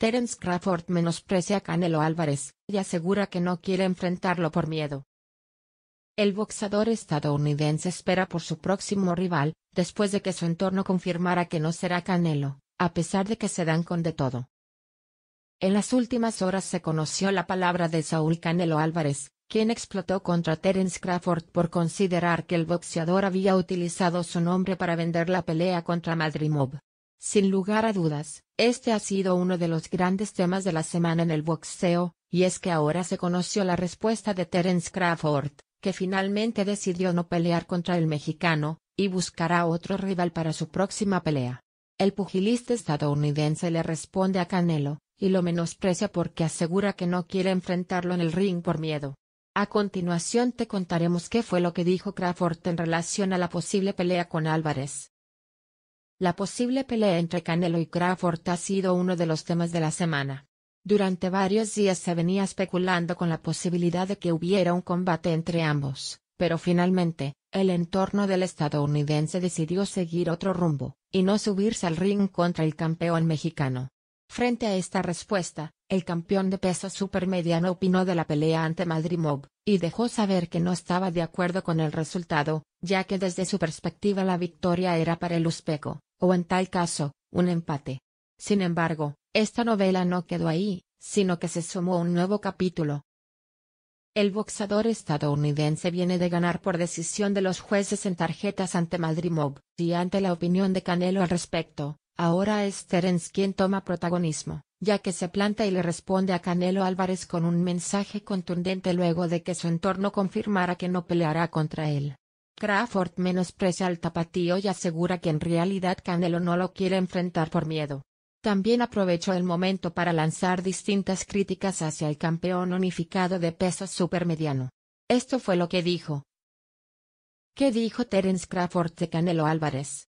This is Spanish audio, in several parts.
Terence Crawford menosprecia a Canelo Álvarez y asegura que no quiere enfrentarlo por miedo. El boxeador estadounidense espera por su próximo rival, después de que su entorno confirmara que no será Canelo, a pesar de que se dan con de todo. En las últimas horas se conoció la palabra de Saúl Canelo Álvarez, quien explotó contra Terence Crawford por considerar que el boxeador había utilizado su nombre para vender la pelea contra Madrimov. Sin lugar a dudas, este ha sido uno de los grandes temas de la semana en el boxeo, y es que ahora se conoció la respuesta de Terence Crawford, que finalmente decidió no pelear contra el mexicano, y buscará otro rival para su próxima pelea. El pugilista estadounidense le responde a Canelo, y lo menosprecia porque asegura que no quiere enfrentarlo en el ring por miedo. A continuación te contaremos qué fue lo que dijo Crawford en relación a la posible pelea con Álvarez. La posible pelea entre Canelo y Crawford ha sido uno de los temas de la semana. Durante varios días se venía especulando con la posibilidad de que hubiera un combate entre ambos, pero finalmente, el entorno del estadounidense decidió seguir otro rumbo, y no subirse al ring contra el campeón mexicano. Frente a esta respuesta, el campeón de peso supermediano opinó de la pelea ante Madrimov, y dejó saber que no estaba de acuerdo con el resultado, ya que desde su perspectiva la victoria era para el uzbeco o en tal caso, un empate. Sin embargo, esta novela no quedó ahí, sino que se sumó un nuevo capítulo. El boxador estadounidense viene de ganar por decisión de los jueces en tarjetas ante Madrimov, y ante la opinión de Canelo al respecto, ahora es Terence quien toma protagonismo, ya que se planta y le responde a Canelo Álvarez con un mensaje contundente luego de que su entorno confirmara que no peleará contra él. Crawford menosprecia al tapatío y asegura que en realidad Canelo no lo quiere enfrentar por miedo. También aprovechó el momento para lanzar distintas críticas hacia el campeón unificado de peso supermediano. Esto fue lo que dijo. ¿Qué dijo Terence Crawford de Canelo Álvarez?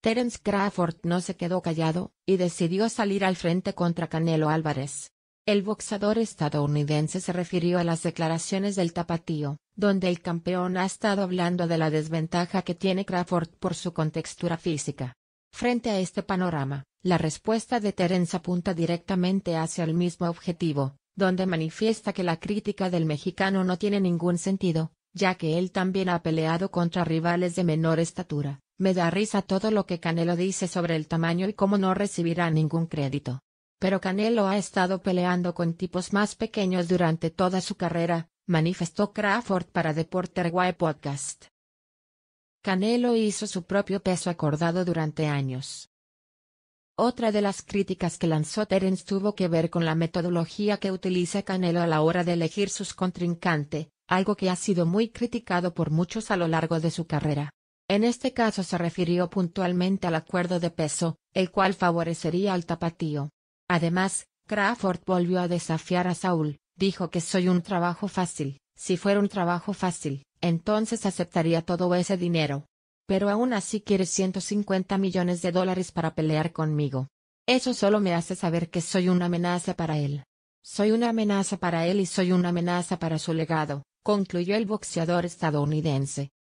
Terence Crawford no se quedó callado, y decidió salir al frente contra Canelo Álvarez. El boxador estadounidense se refirió a las declaraciones del tapatío, donde el campeón ha estado hablando de la desventaja que tiene Crawford por su contextura física. Frente a este panorama, la respuesta de Terence apunta directamente hacia el mismo objetivo, donde manifiesta que la crítica del mexicano no tiene ningún sentido, ya que él también ha peleado contra rivales de menor estatura. Me da risa todo lo que Canelo dice sobre el tamaño y cómo no recibirá ningún crédito pero Canelo ha estado peleando con tipos más pequeños durante toda su carrera, manifestó Crawford para Deporter Guy Podcast. Canelo hizo su propio peso acordado durante años. Otra de las críticas que lanzó Terence tuvo que ver con la metodología que utiliza Canelo a la hora de elegir sus contrincante, algo que ha sido muy criticado por muchos a lo largo de su carrera. En este caso se refirió puntualmente al acuerdo de peso, el cual favorecería al tapatío. Además, Crawford volvió a desafiar a Saúl, dijo que soy un trabajo fácil, si fuera un trabajo fácil, entonces aceptaría todo ese dinero. Pero aún así ciento 150 millones de dólares para pelear conmigo. Eso solo me hace saber que soy una amenaza para él. Soy una amenaza para él y soy una amenaza para su legado, concluyó el boxeador estadounidense.